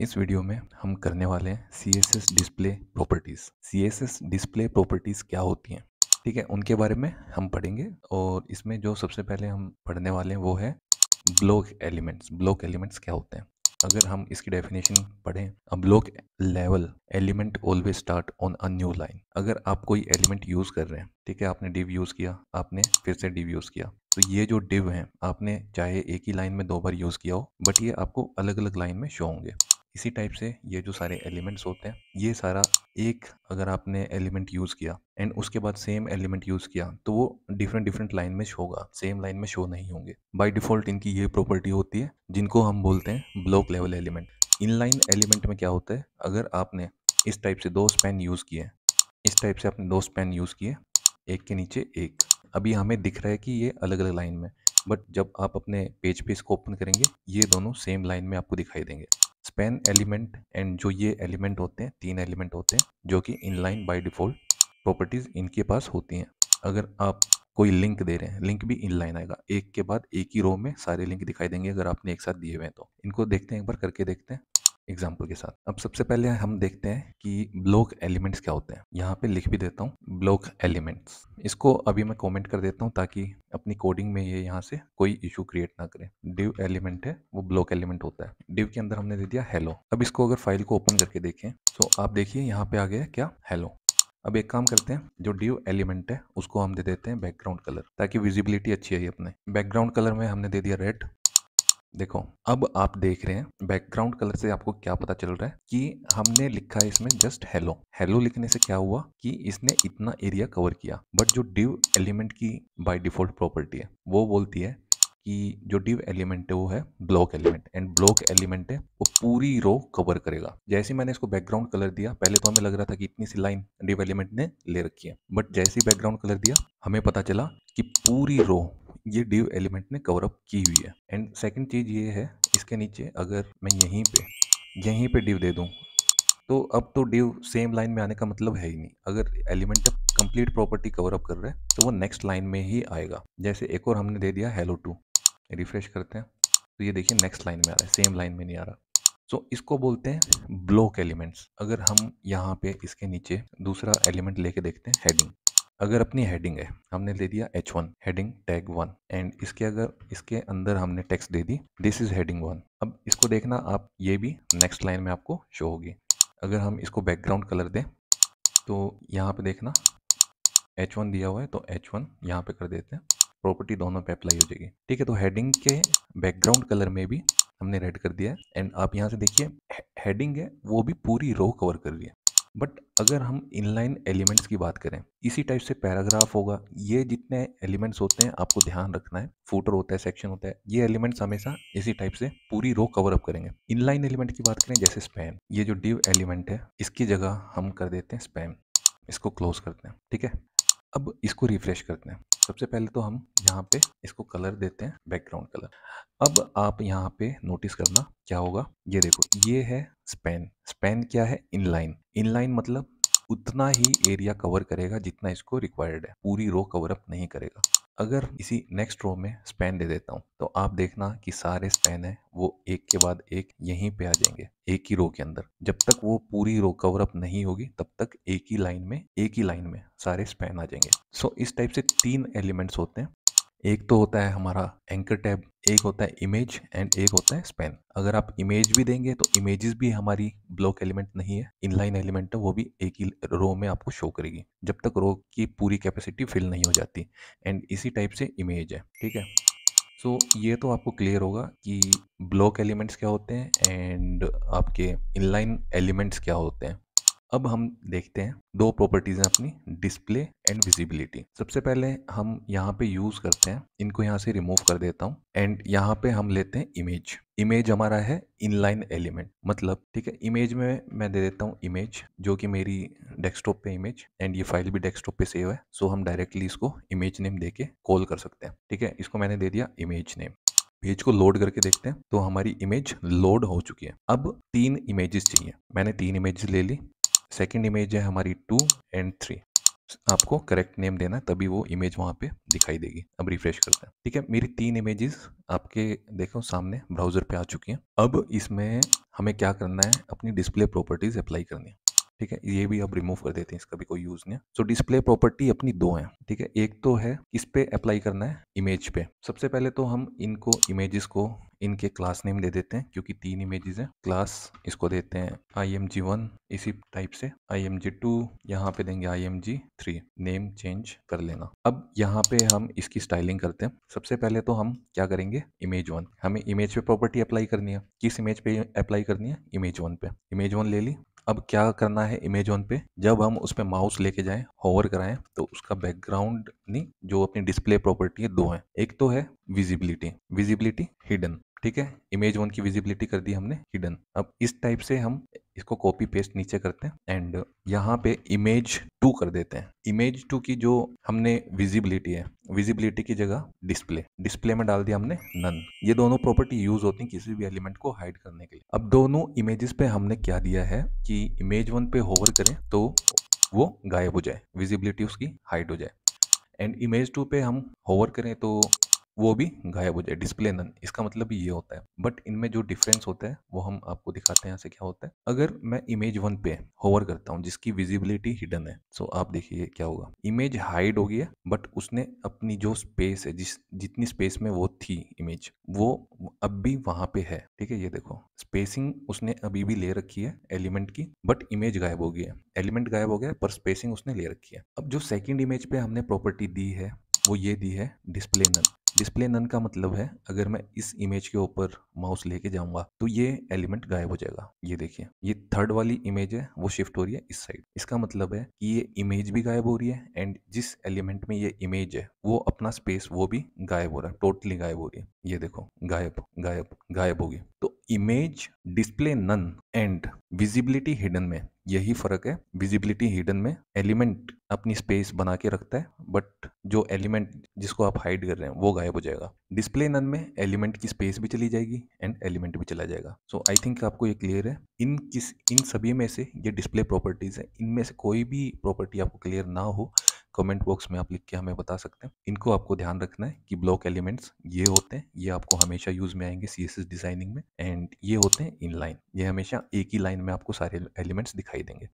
इस वीडियो में हम करने वाले हैं C S S display properties C S S display properties क्या होती हैं ठीक है उनके बारे में हम पढ़ेंगे और इसमें जो सबसे पहले हम पढ़ने वाले हैं वो है ब्लॉक एलिमेंट्स ब्लॉक एलिमेंट्स क्या होते हैं अगर हम इसकी डेफिनेशन पढ़ें a block level element always start on a new line अगर आप कोई एलिमेंट यूज़ कर रहे हैं ठीक है आपने डिव यूज़ किया आपने फिर से डिव यूज़ किया तो ये जो डिव हैं आपने चाहे एक ही लाइन में दो बार यूज़ किया हो बट ये आपको अलग अलग लाइन में शो होंगे इसी टाइप से ये जो सारे एलिमेंट्स होते हैं ये सारा एक अगर आपने एलिमेंट यूज़ किया एंड उसके बाद सेम एलिमेंट यूज़ किया तो वो डिफरेंट डिफरेंट लाइन में शो होगा सेम लाइन में शो नहीं होंगे बाय डिफ़ॉल्ट इनकी ये प्रॉपर्टी होती है जिनको हम बोलते हैं block level element inline element में क्या होता है अगर आपने इस टाइप से दो स्पेन यूज़ किए इस टाइप से आपने दो स्पेन यूज़ किए एक के नीचे एक अभी हमें दिख रहा है कि ये अलग अलग लाइन में बट जब आप अपने पेज पे इसको ओपन करेंगे ये दोनों सेम लाइन में आपको दिखाई देंगे स्पेन एलिमेंट एंड जो ये एलिमेंट होते हैं तीन एलिमेंट होते हैं जो कि इनलाइन बाय डिफ़ॉल्ट प्रॉपर्टीज़ इनके पास होती हैं अगर आप कोई लिंक दे रहे हैं लिंक भी इनलाइन आएगा एक के बाद एक ही रो में सारे लिंक दिखाई देंगे अगर आपने एक साथ दिए हुए हैं तो इनको देखते हैं एक बार करके देखते हैं एग्जाम्पल के साथ अब सबसे पहले हम देखते हैं कि ब्लॉक एलिमेंट्स क्या होते हैं यहाँ पे लिख भी देता हूँ ब्लॉक एलिमेंट्स इसको अभी मैं कमेंट कर देता हूँ ताकि अपनी कोडिंग में ये यह यहाँ से कोई इशू क्रिएट ना करे डिव एलिमेंट है वो ब्लॉक एलिमेंट होता है डिव के अंदर हमने दे दिया हेलो अब इसको अगर फाइल को ओपन करके देखें तो आप देखिए यहाँ पे आ गया क्या हेलो अब एक काम करते हैं जो डिव एलिमेंट है उसको हम दे देते हैं बैकग्राउंड कलर ताकि विजिबिलिटी अच्छी आई अपने बैकग्राउंड कलर में हमने दे दिया रेड देखो अब आप देख रहे हैं बैकग्राउंड कलर से आपको क्या पता चल रहा है कि हमने लिखा है इसमें जस्ट हेलो हेलो लिखने से क्या हुआ कि इसने इतना एरिया कवर किया बट जो डिव एलिमेंट की बाय डिफॉल्ट प्रॉपर्टी है वो बोलती है कि जो डिव एलिमेंट है वो है block element and block element है वो पूरी रो कवर करेगा जैसे मैंने इसको बैकग्राउंड कलर दिया पहले तो हमें लग रहा था कि इतनी सी लाइन डिव एलिमेंट ने ले रखी है बट जैसे बैकग्राउंड कलर दिया हमें पता चला कि पूरी रो ये डिव एलिमेंट ने कवरअप की हुई है एंड सेकेंड चीज़ ये है इसके नीचे अगर मैं यहीं पे यहीं पे डिव दे दूँ तो अब तो डिव सेम लाइन में आने का मतलब है ही नहीं अगर element complete property cover up कर रहा है तो वो नेक्स्ट लाइन में ही आएगा जैसे एक और हमने दे दिया हेलो टू रिफ्रेश करते हैं तो ये देखिए नेक्स्ट लाइन में आ रहा है सेम लाइन में नहीं आ रहा सो so, इसको बोलते हैं ब्लॉक एलिमेंट्स अगर हम यहाँ पे इसके नीचे दूसरा एलिमेंट लेके देखते हैं हेडिंग अगर अपनी हेडिंग है हमने ले दिया H one heading tag one and इसके अगर इसके अंदर हमने टेक्स्ट दे दी दिस इज हेडिंग वन अब इसको देखना आप ये भी नेक्स्ट लाइन में आपको शो होगी अगर हम इसको बैकग्राउंड कलर दें तो यहाँ पे देखना एच वन दिया हुआ है तो एच वन यहाँ पे कर देते हैं प्रॉपर्टी दोनों पे अप्लाई हो जाएगी ठीक है तो हेडिंग के बैकग्राउंड कलर में भी हमने रेड कर दिया है एंड आप यहाँ से देखिए हेडिंग है वो भी पूरी रो कवर कर रही है बट अगर हम इनलाइन एलिमेंट्स की बात करें इसी टाइप से पैराग्राफ होगा ये जितने एलिमेंट्स होते हैं आपको ध्यान रखना है फूटर होता है सेक्शन होता है ये एलिमेंट्स हमेशा इसी टाइप से पूरी रो कवर अप करेंगे इनलाइन एलिमेंट की बात करें जैसे स्पेन ये जो डिव एलिमेंट है इसकी जगह हम कर देते हैं स्पेन इसको क्लोज करते हैं ठीक है अब इसको रिफ्रेश करते हैं सबसे पहले तो हम यहाँ पे इसको कलर देते हैं बैकग्राउंड कलर अब आप यहाँ पे नोटिस करना क्या होगा ये देखो ये है स्पेन स्पेन क्या है इनलाइन इनलाइन मतलब उतना ही एरिया कवर करेगा जितना इसको रिक्वायर्ड है पूरी रो कवर अप नहीं करेगा अगर इसी नेक्स्ट रो में स्पैन दे देता हूँ तो आप देखना कि सारे स्पैन है वो एक के बाद एक यहीं पे आ जाएंगे एक ही रो के अंदर जब तक वो पूरी रो कवर अप नहीं होगी तब तक एक ही लाइन में एक ही लाइन में सारे स्पैन आ जाएंगे सो so, इस टाइप से तीन एलिमेंट्स होते हैं एक तो होता है हमारा एंकर टैब एक होता है इमेज एंड एक होता है स्पेन अगर आप इमेज भी देंगे तो इमेजेस भी हमारी ब्लॉक एलिमेंट नहीं है इनलाइन एलिमेंट है वो भी एक ही रो में आपको शो करेगी जब तक रो की पूरी कैपेसिटी फिल नहीं हो जाती एंड इसी टाइप से इमेज है ठीक है सो so, ये तो आपको क्लियर होगा कि ब्लॉक एलिमेंट्स क्या होते हैं एंड आपके इनलाइन एलिमेंट्स क्या होते हैं अब हम देखते हैं दो प्रॉपर्टीज़ हैं अपनी डिस्प्ले एंड विजिबिलिटी सबसे पहले हम यहाँ पे यूज़ करते हैं इनको यहाँ से रिमूव कर देता हूँ एंड यहाँ पे हम लेते हैं इमेज इमेज हमारा है इनलाइन एलिमेंट मतलब ठीक है इमेज में मैं दे देता हूँ इमेज जो कि मेरी डेस्कटॉप पे इमेज एंड ये फाइल भी डेस्कटॉप पे सेव है सो हम डायरेक्टली इसको इमेज नेम दे के कॉल कर सकते हैं ठीक है इसको मैंने दे दिया इमेज नेम पेज को लोड करके देखते हैं तो हमारी इमेज लोड हो चुकी है अब तीन इमेजेस चाहिए मैंने तीन इमेजेस ले ली सेकेंड इमेज है हमारी टू एंड थ्री आपको करेक्ट नेम देना तभी वो इमेज वहाँ पे दिखाई देगी अब रिफ्रेश करते हैं ठीक है मेरी तीन इमेजेस आपके देखो सामने ब्राउजर पे आ चुकी हैं अब इसमें हमें क्या करना है अपनी डिस्प्ले प्रॉपर्टीज अप्लाई करनी है ठीक है ये भी आप रिमूव कर देते हैं इसका भी कोई यूज़ नहीं सो डिस्प्ले प्रॉपर्टी अपनी दो है ठीक है एक तो है इस पे अप्लाई करना है इमेज पे सबसे पहले तो हम इनको इमेजेस को इनके क्लास नेम दे देते हैं क्योंकि तीन इमेजेस हैं क्लास इसको देते हैं आई एम जी वन इसी टाइप से आई एम जी टू यहाँ पे देंगे I M G three name change कर लेना अब यहाँ पे हम इसकी स्टाइलिंग करते हैं सबसे पहले तो हम क्या करेंगे इमेज वन हमें इमेज पे प्रॉपर्टी अप्लाई करनी है किस इमेज पे अप्लाई करनी है इमेज वन पे इमेज वन ले ली अब क्या करना है इमेज ऑन पे जब हम उस पर माउस लेके जाएं होवर कराएं तो उसका बैकग्राउंड नहीं जो अपनी डिस्प्ले प्रॉपर्टी है दो है एक तो है विजिबिलिटी विजिबिलिटी हिडन ठीक है इमेज वन की विजिबिलिटी कर दी हमने हिडन अब इस टाइप से हम इसको कॉपी पेस्ट नीचे करते हैं एंड यहाँ पे इमेज टू कर देते हैं इमेज टू की जो हमने विजिबिलिटी है विजिबिलिटी की जगह डिस्प्ले डिस्प्ले में डाल दिया हमने नन ये दोनों प्रॉपर्टी यूज होती है किसी भी एलिमेंट को हाइड करने के लिए अब दोनों इमेजेस पे हमने क्या दिया है कि इमेज वन पे होवर करें तो वो गायब हो जाए विजिबिलिटी उसकी हाइड हो जाए एंड इमेज टू पे हम होवर करें तो वो भी गायब हो जाए डिस्प्ले नन इसका मतलब ये होता है बट इनमें जो डिफरेंस होता है वो हम आपको दिखाते हैं यहाँ से क्या होता है अगर मैं इमेज वन पे होवर करता हूँ जिसकी विजिबिलिटी हिडन है सो so आप देखिए क्या होगा इमेज हाइड हो गई है बट उसने अपनी जो स्पेस है जिस जितनी स्पेस में वो थी इमेज वो अब भी वहाँ पे है ठीक है ये देखो स्पेसिंग उसने अभी भी ले रखी है एलिमेंट की बट इमेज गायब हो गई है एलिमेंट गायब हो गया पर स्पेसिंग उसने ले रखी है अब जो सेकेंड इमेज पे हमने प्रॉपर्टी दी है वो ये दी है डिस्प्ले नन डिस्प्ले नन का मतलब है अगर मैं इस इमेज के ऊपर माउस लेके जाऊंगा तो ये एलिमेंट गायब हो जाएगा ये देखिए ये थर्ड वाली इमेज है वो शिफ्ट हो रही है इस साइड इसका मतलब है कि ये इमेज भी गायब हो रही है एंड जिस एलिमेंट में ये इमेज है वो अपना स्पेस वो भी गायब हो रहा है टोटली गायब हो रही है ये देखो गायब गायब गायब होगी तो image display none and visibility hidden में यही फ़र्क है विजिबिलिटी हिडन में एलिमेंट अपनी स्पेस बना के रखता है बट जो एलिमेंट जिसको आप हाइड कर रहे हैं वो गायब हो जाएगा डिस्प्ले नन में एलिमेंट की स्पेस भी चली जाएगी एंड एलिमेंट भी चला जाएगा सो आई थिंक आपको ये क्लियर है इन किस इन सभी में से ये डिस्प्ले प्रॉपर्टीज़ है इनमें से कोई भी प्रॉपर्टी आपको क्लियर ना हो कमेंट बॉक्स में आप लिख के हमें बता सकते हैं इनको आपको ध्यान रखना है कि ब्लॉक एलिमेंट्स ये होते हैं ये आपको हमेशा यूज़ में आएंगे सी डिज़ाइनिंग में एंड ये होते हैं इन लाइन ये हमेशा एक ही लाइन लाइन में आपको सारे एलिमेंट्स दिखाई देंगे